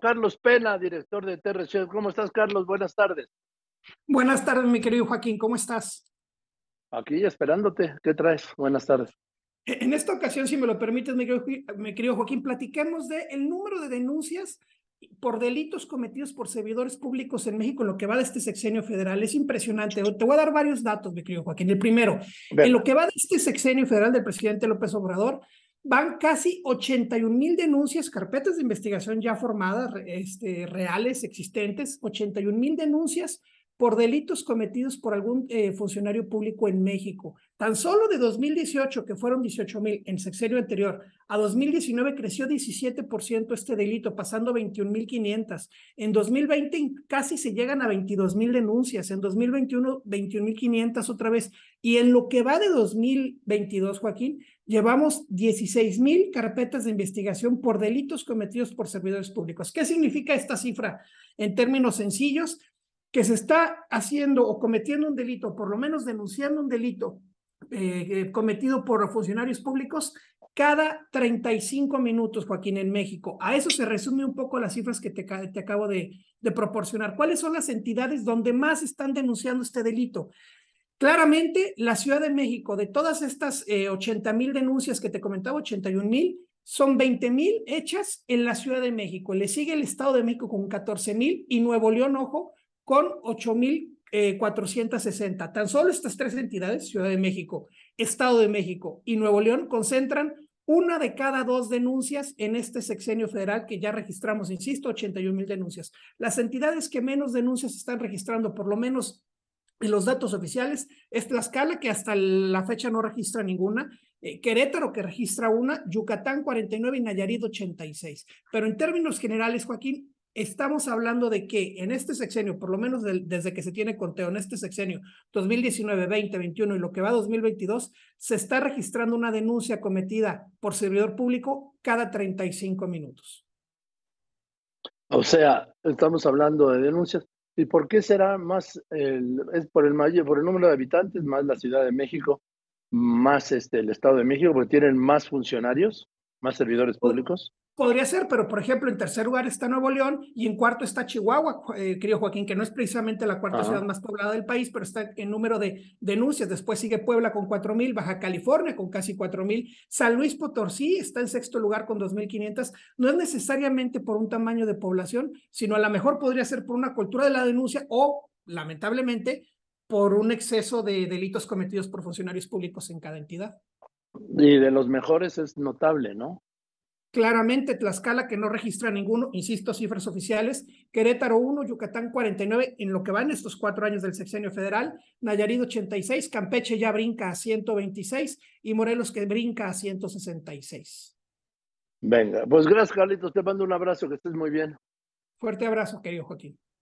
Carlos Pena, director de TRC. ¿Cómo estás, Carlos? Buenas tardes. Buenas tardes, mi querido Joaquín. ¿Cómo estás? Aquí esperándote. ¿Qué traes? Buenas tardes. E-, en esta ocasión, si me lo permites, mi querido, Joaquín, platiquemos del el número de denuncias por delitos cometidos por servidores públicos en México en lo que va de este sexenio federal. Es impresionante. Te voy a dar varios datos, mi querido Joaquín. El primero, en lo que va de este sexenio federal del presidente López Obrador, van casi 81 mil denuncias, carpetas de investigación ya formadas, este, reales, existentes, 81 mil denuncias por delitos cometidos por algún eh, funcionario público en México. Tan solo de 2018, que fueron dieciocho mil en sexenio anterior, a 2019 creció 17% este delito, pasando 21.500. En 2020 casi se llegan a veintidós mil denuncias, en 2021 21.500 otra vez. Y en lo que va de 2022, Joaquín, llevamos 16 mil carpetas de investigación por delitos cometidos por servidores públicos. ¿Qué significa esta cifra? En términos sencillos, que se está haciendo o cometiendo un delito, por lo menos denunciando un delito eh, eh, cometido por funcionarios públicos cada 35 minutos, Joaquín, en México. A eso se resume un poco las cifras que te, acabo de, de proporcionar. ¿Cuáles son las entidades donde más están denunciando este delito? Claramente, la Ciudad de México, de todas estas eh, ochenta mil denuncias que te comentaba, 81 mil, son 20 mil hechas en la Ciudad de México. Le sigue el Estado de México con 14 mil y Nuevo León, ojo, con 8 mil eh, Tan solo estas tres entidades, Ciudad de México, Estado de México y Nuevo León, concentran una de cada dos denuncias en este sexenio federal que ya registramos, insisto, 81 mil denuncias. Las entidades que menos denuncias están registrando, por lo menos en los datos oficiales es Tlaxcala, que hasta la fecha no registra ninguna, eh, Querétaro, que registra una, Yucatán 49 y Nayarit 86. Pero en términos generales, Joaquín, estamos hablando de que en este sexenio, por lo menos desde que se tiene conteo, en este sexenio 2019, 20, 21 y lo que va 2022, se está registrando una denuncia cometida por servidor público cada 35 minutos. O sea, estamos hablando de denuncias ¿Y por qué será más, el, es por el, mayor, por el número de habitantes, más la Ciudad de México, más este, el Estado de México, porque tienen más funcionarios, más servidores públicos? Podría ser, pero por ejemplo, en tercer lugar está Nuevo León y en cuarto está Chihuahua, eh, querido Joaquín, que no es precisamente la cuarta ciudad más poblada del país, pero está en número de denuncias. Después sigue Puebla con 4.000, Baja California con casi 4.000, San Luis Potosí está en sexto lugar con mil 2.500. No es necesariamente por un tamaño de población, sino a lo mejor podría ser por una cultura de la denuncia o, lamentablemente, por un exceso de delitos cometidos por funcionarios públicos en cada entidad. Y de los mejores es notable, ¿no? Claramente Tlaxcala que no registra ninguno, insisto, cifras oficiales, Querétaro 1, Yucatán 49 en lo que van estos cuatro años del sexenio federal, Nayarit 86, Campeche ya brinca a 126 y Morelos que brinca a 166. Venga, pues gracias Carlitos, te mando un abrazo, que estés muy bien. Fuerte abrazo, querido Joaquín.